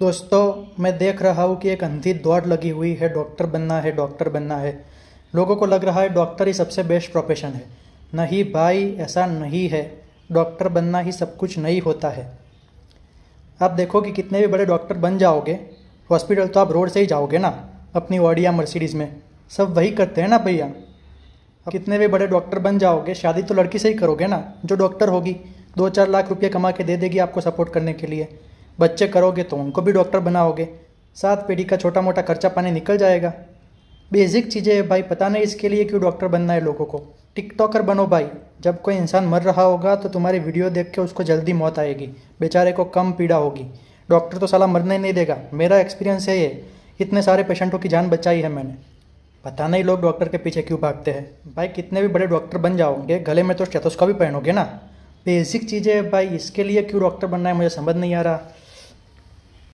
दोस्तों मैं देख रहा हूँ कि एक अंधी दौड़ लगी हुई है डॉक्टर बनना है डॉक्टर बनना है लोगों को लग रहा है डॉक्टर ही सबसे बेस्ट प्रोफेशन है नहीं भाई ऐसा नहीं है डॉक्टर बनना ही सब कुछ नहीं होता है आप देखो कि कितने भी बड़े डॉक्टर बन जाओगे हॉस्पिटल तो आप रोड से ही जाओगे ना अपनी या मर्सिडीज़ में सब वही करते हैं ना भैया अब कितने भी बड़े डॉक्टर बन जाओगे शादी तो लड़की से ही करोगे ना जो डॉक्टर होगी दो चार लाख रुपये कमा के दे देगी आपको सपोर्ट करने के लिए बच्चे करोगे तो उनको भी डॉक्टर बनाओगे सात पीढ़ी का छोटा मोटा खर्चा पानी निकल जाएगा बेसिक चीज़ें है भाई पता नहीं इसके लिए क्यों डॉक्टर बनना है लोगों को टिकटॉकर बनो भाई जब कोई इंसान मर रहा होगा तो तुम्हारी वीडियो देख के उसको जल्दी मौत आएगी बेचारे को कम पीड़ा होगी डॉक्टर तो साला मरने नहीं देगा मेरा एक्सपीरियंस है ये इतने सारे पेशेंटों की जान बचाई है मैंने पता नहीं लोग डॉक्टर के पीछे क्यों भागते हैं भाई कितने भी बड़े डॉक्टर बन जाओगे गले में तो स्टेथोस्कोप भी पहनोगे ना बेसिक चीज़ें भाई इसके लिए क्यों डॉक्टर बनना है मुझे समझ नहीं आ रहा